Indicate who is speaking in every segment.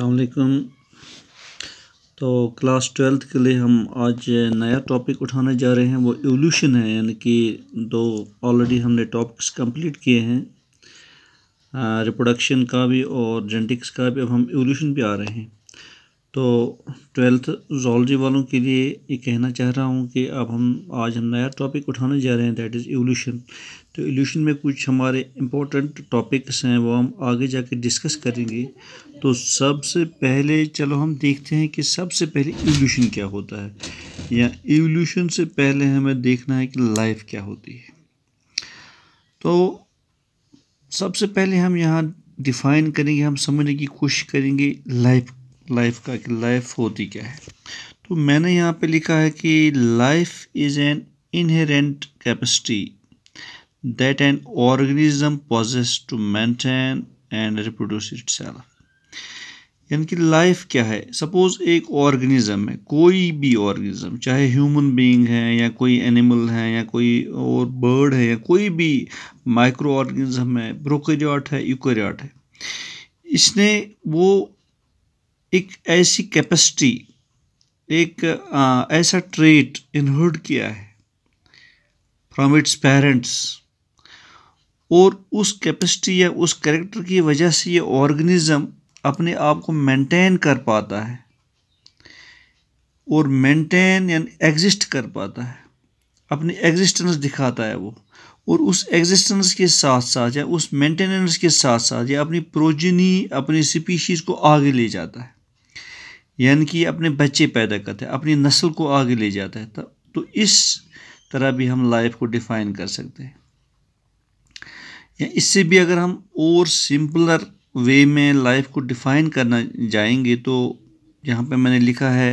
Speaker 1: अलकुम तो class twelfth के लिए हम आज नया टॉपिक उठाने जा रहे हैं वो एवोल्यूशन है यानी कि दो ऑलरेडी हमने टॉपिक्स कंप्लीट किए हैं रिप्रोडक्शन का भी और जेनेटिक्स का भी अब हम एवोल्यूशन पे आ रहे हैं तो ट्वेल्थ जोलॉजी वालों के लिए ये कहना चाह रहा हूँ कि अब हम आज हम नया टॉपिक उठाने जा रहे हैं दैट इज़ एवोल्यूशन तो एवोल्यूशन में कुछ हमारे इम्पोर्टेंट टॉपिक्स हैं वो हम आगे जाके डिस्कस करेंगे तो सबसे पहले चलो हम देखते हैं कि सबसे पहले एवोल्यूशन क्या होता है या एवोल्यूशन से पहले हमें देखना है कि लाइफ क्या होती है तो सबसे पहले हम यहाँ डिफ़ाइन करेंगे हम समझने की कोशिश करेंगे लाइफ लाइफ का कि लाइफ होती क्या है तो मैंने यहाँ पे लिखा है कि life is an inherent capacity that an organism possess to maintain and reproduce it यानी कि लाइफ क्या है सपोज़ एक ऑर्गेनिज़म है कोई भी ऑर्गेनिज्म चाहे ह्यूमन बीइंग है या कोई एनिमल है या कोई और बर्ड है या कोई भी माइक्रो ऑर्गेनिज्म है ब्रोकेरियाट है यूकेरियाट है इसने वो एक ऐसी कैपेसिटी एक आ, ऐसा ट्रेट इनहर्ड किया है फ्रॉम इट्स पेरेंट्स और उस कैपेसिटी या उस करेक्टर की वजह से ये ऑर्गेनिज़म अपने आप को मेंटेन कर पाता है और मेंटेन यानी एग्जिस्ट कर पाता है अपनी एग्जिस्टेंस दिखाता है वो और उस एग्जिस्टेंस के साथ साथ या उस मेंटेनेंस के साथ साथ या अपनी प्रोजनी अपनी स्पीशीज़ को आगे ले जाता है यानी कि अपने बच्चे पैदा करता है अपनी नस्ल को आगे ले जाता है तो इस तरह भी हम लाइफ को डिफ़ाइन कर सकते हैं या इससे भी अगर हम और सिंपलर वे में लाइफ को डिफ़ाइन करना जाएंगे तो यहाँ पे मैंने लिखा है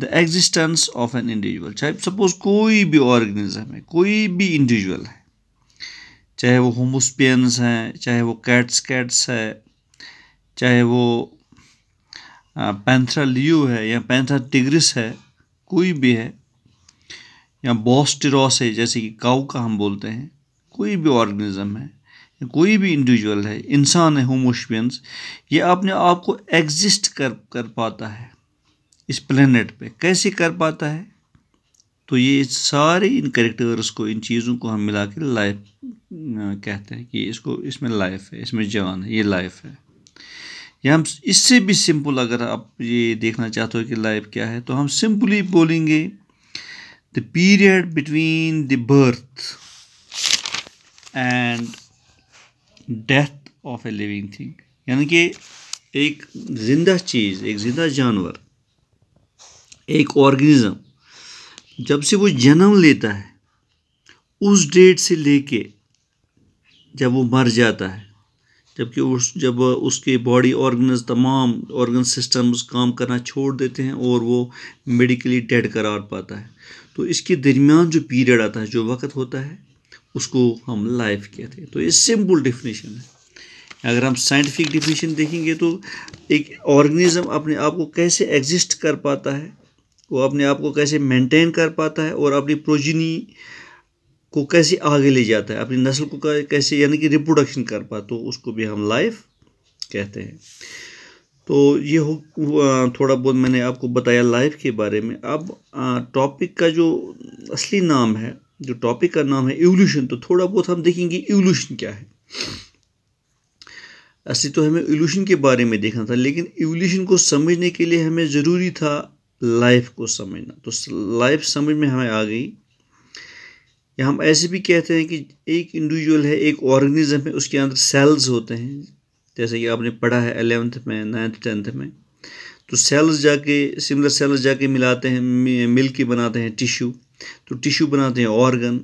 Speaker 1: the existence of an individual चाहे सपोज कोई भी ऑर्गेनिज्म है कोई भी इंडिविजुअल है चाहे वो होमोस्पियंस हैं चाहे वो कैट्स कैट्स है चाहे वो पैंथरा लियो है या पैंथरा टिग्रिस है कोई भी है या बॉस्टिरोस है जैसे कि काउ का हम बोलते हैं कोई भी ऑर्गेनिज्म है कोई भी इंडिविजुअल है इंसान है होमोशियंस ये अपने आप को एग्जिस्ट कर कर पाता है इस प्लेनेट पे कैसे कर पाता है तो ये सारे इन करेक्टर्स को इन चीज़ों को हम मिला के लाइफ कहते हैं कि इसको इसमें लाइफ है इसमें जान है ये लाइफ है या हम इससे भी सिंपल अगर आप ये देखना चाहते हो कि लाइफ क्या है तो हम सिंपली बोलेंगे the period between the birth and death of a living thing यानी कि एक जिंदा चीज़ एक जिंदा जानवर एक ऑर्गेनिज़म जब से वो जन्म लेता है उस डेट से लेके जब वो मर जाता है जबकि उस जब उसके बॉडी ऑर्गन्स तमाम ऑर्गन सिस्टम्स काम करना छोड़ देते हैं और वो मेडिकली डेड करार पाता है तो इसके दरमियान जो पीरियड आता है जो वक्त होता है उसको हम लाइफ कहते हैं तो ये सिंपल डिफिनीशन है अगर हम साइंटिफिक डिफिनीशन देखेंगे तो एक ऑर्गेनिज्म अपने आप को कैसे एग्जिस्ट कर पाता है वो अपने आप को कैसे मेंटेन कर पाता है और अपनी प्रोजिनी को कैसे आगे ले जाता है अपनी नस्ल को कैसे यानी कि रिप्रोडक्शन कर पा तो उसको भी हम लाइफ कहते हैं तो ये हो थोड़ा बहुत मैंने आपको बताया लाइफ के बारे में अब टॉपिक का जो असली नाम है जो टॉपिक का नाम है एवोल्यूशन तो थोड़ा बहुत हम देखेंगे एवोल्यूशन क्या है असली तो हमें एवोल्यूशन के बारे में देखना था लेकिन एवोल्यूशन को समझने के लिए हमें ज़रूरी था लाइफ को समझना तो लाइफ समझ में हमें आ गई या हम ऐसे भी कहते हैं कि एक इंडिविजुअल है एक ऑर्गेनिज्म है उसके अंदर सेल्स होते हैं जैसे कि आपने पढ़ा है एलेवंथ में नाइन्थ टेंथ में तो सेल्स जाके सिमिलर सेल्स जाके मिलाते हैं मिल के बनाते हैं टिश्यू तो टिश्यू बनाते हैं ऑर्गन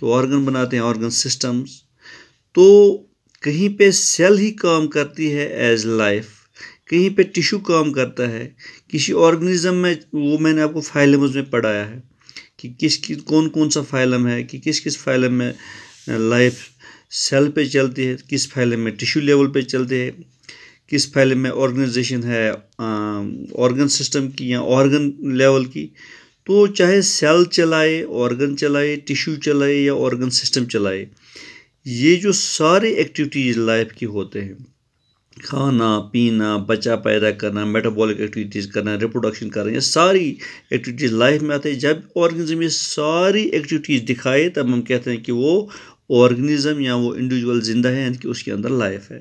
Speaker 1: तो ऑर्गन बनाते हैं ऑर्गन सिस्टम्स तो कहीं पे सेल ही काम करती है एज लाइफ कहीं पे टिश्यू काम करता है किसी ऑर्गेनिज्म में वो मैंने आपको फाइलम्स में पढ़ाया है कि किस किस कौन कौन सा फाइलम है कि किस किस फाइलम में लाइफ सेल पे चलती है किस फाइलम में टिश्यू लेवल पे चलते हैं किस फाइलम में ऑर्गेनाइजेशन है ऑर्गन सिस्टम की या ऑर्गन लेवल की तो चाहे सेल चलाए ऑर्गन चलाए टिश्यू चलाए या ऑर्गन सिस्टम चलाए ये जो सारे एक्टिविटीज़ लाइफ की होते हैं खाना पीना बच्चा पैदा करना मेटाबॉलिक एक्टिविटीज़ करना रिप्रोडक्शन करना ये सारी एक्टिविटीज़ लाइफ में आते हैं जब ऑर्गेनिज्म ये सारी एक्टिविटीज़ दिखाए तब हम कहते हैं कि वो ऑर्गेनिज्म या वो इंडिविजुअल ज़िंदा है यानी कि उसके अंदर लाइफ है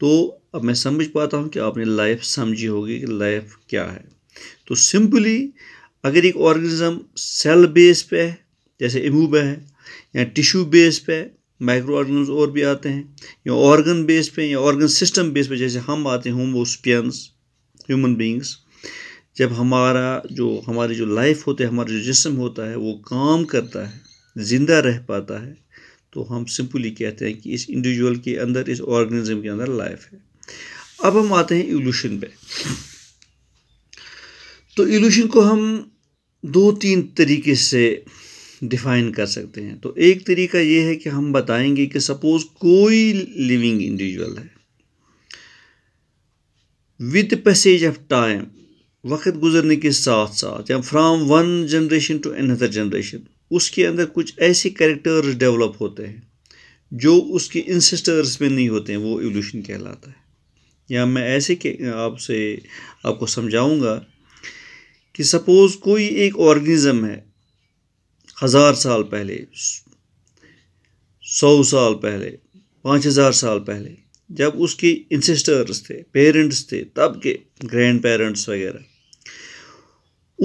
Speaker 1: तो अब मैं समझ पाता हूँ कि आपने लाइफ समझी होगी कि लाइफ क्या है तो सिंपली अगर एक ऑर्गेनिज़म सेल बेस पे है जैसे इमू है या टिश्यू बेस पे है माइक्रो ऑर्गन और भी आते हैं या ऑर्गन बेस पे या ऑर्गन सिस्टम बेस पे जैसे हम आते हैं होमोस्पियंस ह्यूमन बींग्स जब हमारा जो हमारी जो लाइफ होते है हमारा जो जिसम होता है वो काम करता है ज़िंदा रह पाता है तो हम सिंपली कहते हैं कि इस इंडिविजुअल के अंदर इस ऑर्गेनिज्म के अंदर लाइफ है अब हम आते हैं इवोल्यूशन पे तो इवोल्यूशन को हम दो तीन तरीके से डिफाइन कर सकते हैं तो एक तरीका ये है कि हम बताएंगे कि सपोज़ कोई लिविंग इंडिविजुअल है विद पैसेज ऑफ टाइम वक्त गुजरने के साथ साथ या from one generation to another generation उसके अंदर कुछ ऐसे कैरेक्टर्स डेवलप होते हैं जो उसके इंसिस्टर्स में नहीं होते हैं वो एवोल्यूशन कहलाता है या मैं ऐसे आपसे आपको समझाऊंगा कि सपोज़ कोई एक ऑर्गेनिज़म है हज़ार साल पहले सौ साल पहले पाँच हज़ार साल पहले जब उसकी इंसिस्टर्स थे पेरेंट्स थे तब के ग्रैंड पेरेंट्स वगैरह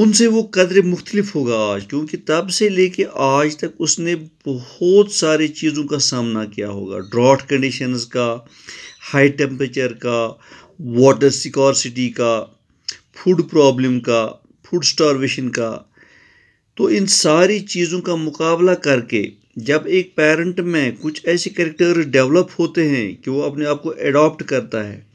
Speaker 1: उनसे वो कदर मुख्तलिफ होगा आज क्योंकि तब से लेके आज तक उसने बहुत सारी चीज़ों का सामना किया होगा ड्रॉट कंडीशंस का हाई टेम्परेचर का वाटर सिकॉर्सिटी का फूड प्रॉब्लम का फूड स्टारवेशन का तो इन सारी चीज़ों का मुकाबला करके जब एक पेरेंट में कुछ ऐसे करेक्टर डेवलप होते हैं कि वो अपने आप को एडॉप्ट करता है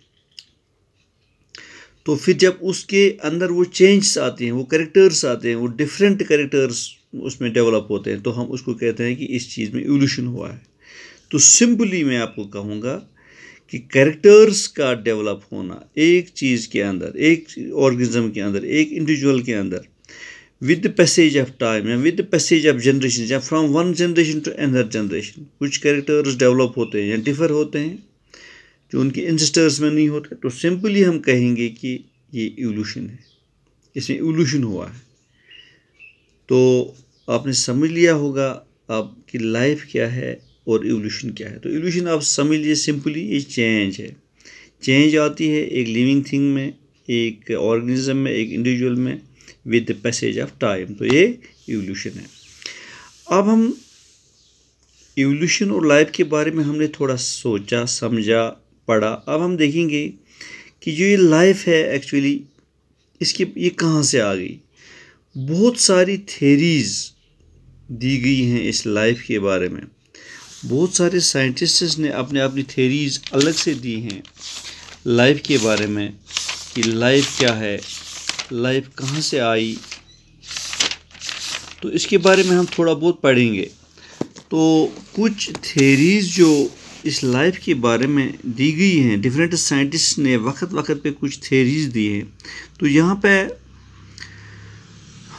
Speaker 1: तो फिर जब उसके अंदर वो चेंज आते हैं वो करेक्टर्स आते हैं वो डिफरेंट करेक्टर्स उसमें डेवलप होते हैं तो हम उसको कहते हैं कि इस चीज़ में एवोल्यूशन हुआ है तो सिंपली मैं आपको कहूँगा कि करेक्टर्स का डेवलप होना एक चीज़ के अंदर एक ऑर्गेनिज्म के अंदर एक इंडिविजुअल के अंदर with the passage of time या with the passage of generation या from one generation to another generation कुछ करेक्टर्स डेवलप होते हैं या डिफर होते हैं जो उनके इंसेस्टर्स में नहीं होते तो सिंपली हम कहेंगे कि ये एवोल्यूशन है इसमें एवोल्यूशन हुआ है तो आपने समझ लिया होगा आपकी लाइफ क्या है और एवोल्यूशन क्या है तो एवोल्यूशन आप समझ लीजिए सिंपली ये चेंज है चेंज आती है एक लिविंग थिंग में एक ऑर्गेनिज्म में एक इंडिविजुअल में with the passage of time तो ये एवोल्यूशन है अब हम एवोल्यूशन और लाइफ के बारे में हमने थोड़ा सोचा समझा पढ़ा अब हम देखेंगे कि जो ये लाइफ है एक्चुअली इसकी ये कहाँ से आ गई बहुत सारी थेरीज़ दी गई हैं इस लाइफ के बारे में बहुत सारे साइंटिस्ट्स ने अपने अपनी थेरीज़ अलग से दी हैं लाइफ के बारे में कि लाइफ क्या है लाइफ कहाँ से आई तो इसके बारे में हम थोड़ा बहुत पढ़ेंगे तो कुछ थेरीज़ जो इस लाइफ के बारे में दी गई हैं डिफरेंट साइंटिस्ट ने वक्त वक्त पे कुछ थेरीज़ दी हैं तो यहाँ पे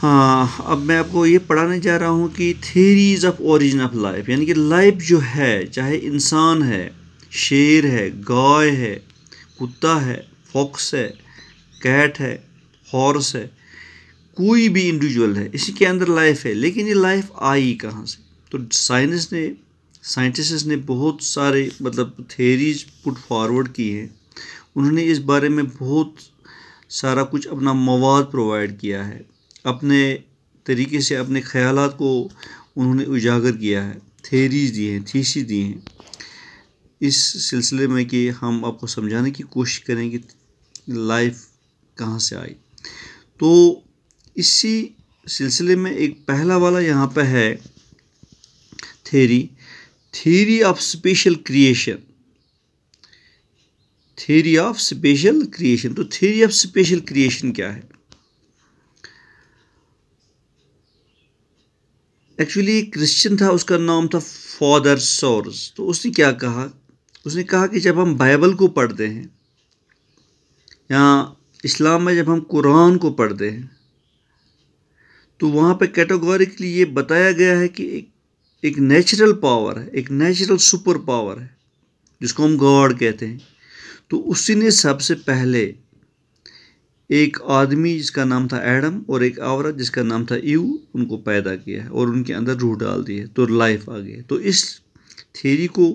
Speaker 1: हाँ अब मैं आपको ये पढ़ाने जा रहा हूँ कि theories of origin of life यानी कि लाइफ जो है चाहे इंसान है शेर है गाय है कुत्ता है फॉक्स है कैट है हॉर्स है कोई भी इंडिविजुअल है इसी के अंदर लाइफ है लेकिन ये लाइफ आई कहाँ से तो साइंस ने साइंटिस्ट ने बहुत सारे मतलब थेरीज पुट फॉरवर्ड की हैं उन्होंने इस बारे में बहुत सारा कुछ अपना मवाद प्रोवाइड किया है अपने तरीके से अपने ख्याल को उन्होंने उजागर किया है थेरीज दिए हैं थीसी दी हैं इस सिलसिले में कि हम आपको समझाने की कोशिश करें कि लाइफ कहाँ से आई तो इसी सिलसिले में एक पहला वाला यहाँ पर है theory theory of special creation theory of special creation तो थेरी ऑफ स्पेशल क्रिएशन क्या है एक्चुअली एक क्रिश्चियन था उसका नाम था फादर सोर्स तो उसने क्या कहा उसने कहा कि जब हम बाइबल को पढ़ते हैं या इस्लाम में जब हम कुरान को पढ़ते हैं तो वहाँ पे कैटेगोरिकली ये बताया गया है कि एक एक नेचुरल पावर है एक नेचुरल सुपर पावर है जिसको हम गॉड कहते हैं तो उसी ने सबसे पहले एक आदमी जिसका नाम था एडम और एक औरत जिसका नाम था यू उनको पैदा किया है और उनके अंदर रूह डाल दी है तो लाइफ आ गई तो इस थेरी को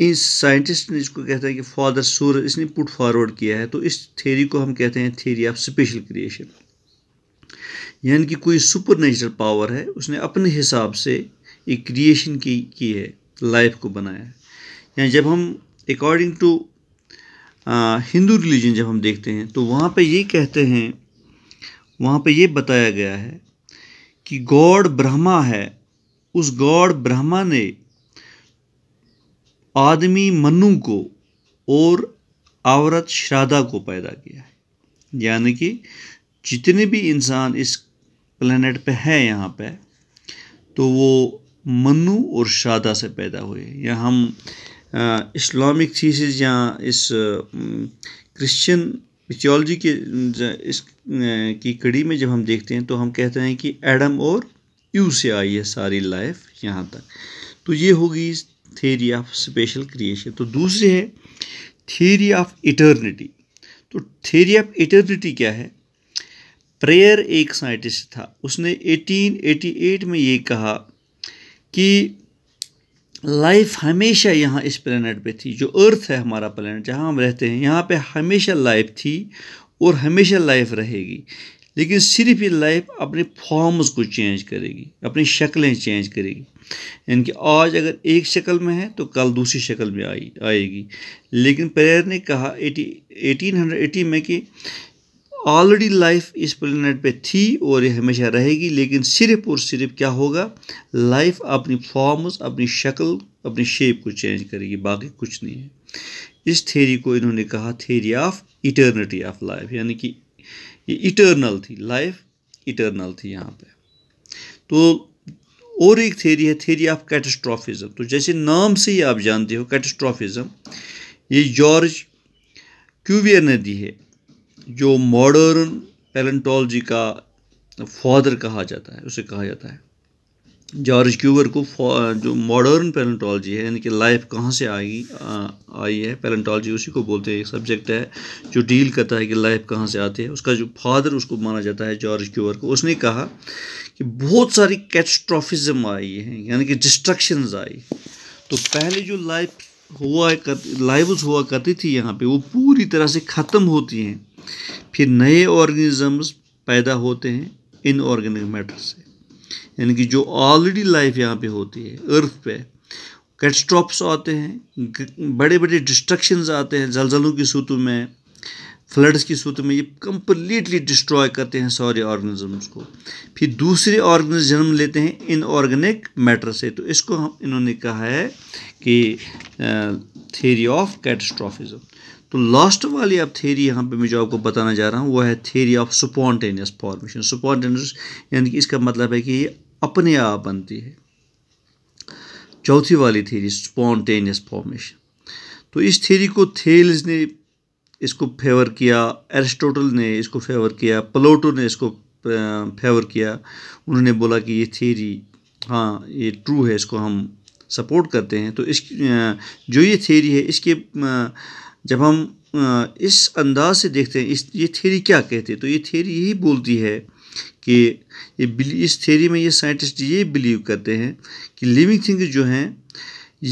Speaker 1: इस साइंटिस्ट ने इसको कहता है कि फादर सूरज इसने पुट फॉरवर्ड किया है तो इस थ्योरी को हम कहते हैं थ्योरी ऑफ स्पेशल क्रिएशन यानी कि कोई सुपर नेचुरल पावर है उसने अपने हिसाब से एक क्रिएशन की की है लाइफ को बनाया है यानी जब हम अकॉर्डिंग टू हिंदू रिलीजन जब हम देखते हैं तो वहाँ पर ये कहते हैं वहाँ पर ये बताया गया है कि गॉड ब्रह्मा है उस गॉड ब्रह्मा ने आदमी मनु को और औरत श्रादा को पैदा किया है यानी कि जितने भी इंसान इस प्लेनेट पे हैं यहाँ पे तो वो मनु और श्रादा से पैदा हुए या हम इस्लामिक थीसिस या इस क्रिश्चियन थियोलॉजी के इस की कड़ी में जब हम देखते हैं तो हम कहते हैं कि एडम और यू से आई है सारी लाइफ यहाँ तक तो ये होगी थियरी ऑफ स्पेशल क्रिएशन तो दूसरे है थियरी ऑफ इटर्निटी तो थियरी ऑफ इटर्निटी क्या है प्रेयर एक साइंटिस्ट था उसने 1888 में ये कहा कि लाइफ हमेशा यहाँ इस प्लानट पे थी जो अर्थ है हमारा प्लानट जहाँ हम रहते हैं यहाँ पे हमेशा लाइफ थी और हमेशा लाइफ रहेगी लेकिन सिर्फ ये लाइफ अपने फॉर्म्स को चेंज करेगी अपनी शक्लें चेंज करेगी यानी कि आज अगर एक शक्ल में है तो कल दूसरी शक्ल में आई आएगी लेकिन प्रेयर ने कहा एटी एटीन हंड्रेड एटी में कि ऑलरेडी लाइफ इस प्लेनेट पे थी और ये हमेशा रहेगी लेकिन सिर्फ और सिर्फ क्या होगा लाइफ अपनी फॉर्म्स अपनी शक्ल अपनी शेप को चेंज करेगी बाकी कुछ नहीं है इस थेरी को इन्होंने कहा theory of eternity of life यानी कि ये इटर्नल थी लाइफ इटर्नल थी यहाँ पे तो और एक थेरी है थेरी ऑफ कैटस्ट्रॉफिज़म तो जैसे नाम से ही आप जानते हो कैटस्ट्रॉफिज़म ये जॉर्ज क्यूवियर ने दी है जो मॉडर्न पैलेंटोलॉजी का फादर कहा जाता है उसे कहा जाता है जॉर्ज क्यूवर को जो मॉडर्न पैलेंटोलॉजी है यानी कि लाइफ कहाँ से आई आई है पैलेंटोलॉजी उसी को बोलते हैं एक सब्जेक्ट है जो डील करता है कि लाइफ कहाँ से आती है उसका जो फादर उसको माना जाता है जॉर्ज क्यूवर को उसने कहा कि बहुत सारी कैटस्ट्रॉफिज्म आई है यानी कि डिस्ट्रक्शन आई तो पहले जो लाइफ हुआ कर लाइवल्स हुआ करती थी यहाँ पे वो पूरी तरह से ख़त्म होती हैं फिर नए ऑर्गेनिज़म्स पैदा होते हैं इन ऑर्गेनिक मैटर से यानी कि जो ऑलरेडी लाइफ यहाँ पे होती है अर्थ पे कैटस्ट्रॉप्स आते हैं बड़े बड़े डिस्ट्रक्शंस आते हैं जलजलों की सूतों में फ्लड्स की सूरत में ये कम्प्लीटली डिस्ट्रॉय करते हैं सारे ऑर्गेनिजम्स को फिर दूसरे ऑर्गेनिज जन्म लेते हैं इनऑर्गेनिक मैटर से तो इसको हम इन्होंने कहा है कि थेरी ऑफ कैटस्ट्रॉफिज़म तो लास्ट वाली अब थेरी यहाँ पे मैं जो आपको बताना जा रहा हूँ वो है theory of spontaneous formation spontaneous यानी कि इसका मतलब है कि ये अपने आप बनती है चौथी वाली थेरी स्पॉन्टेनियस फॉर्मेशन तो इस थेरी को थेल्स ने इसको फेवर किया एरिस्टोटल ने इसको फेवर किया प्लोटो ने इसको फेवर किया उन्होंने बोला कि ये थेरी हाँ ये ट्रू है इसको हम सपोर्ट करते हैं तो इस जो ये थेरी है इसके जब हम इस अंदाज से देखते हैं इस ये थेरी क्या कहती है तो ये थेरी यही बोलती है कि ये इस थेरी में ये साइंटिस्ट ये बिलीव करते हैं कि लिविंग थिंग्स जो हैं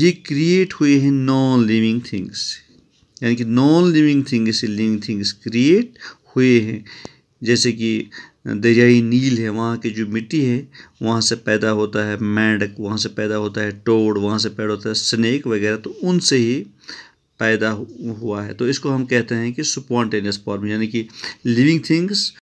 Speaker 1: ये क्रिएट हुए हैं नॉन लिविंग थिंग्स यानी कि नॉन लिविंग थिंग्स से लिविंग थिंग्स क्रिएट हुए हैं जैसे कि दरियाई नील है वहाँ की जो मिट्टी है वहाँ से पैदा होता है मैंडक वहाँ से पैदा होता है टोड़ वहाँ से पैदा होता है स्नेक वगैरह तो उनसे ही पैदा हुआ है तो इसको हम कहते हैं कि स्पॉन्टेनियस फॉर्म यानी कि लिविंग थिंग्स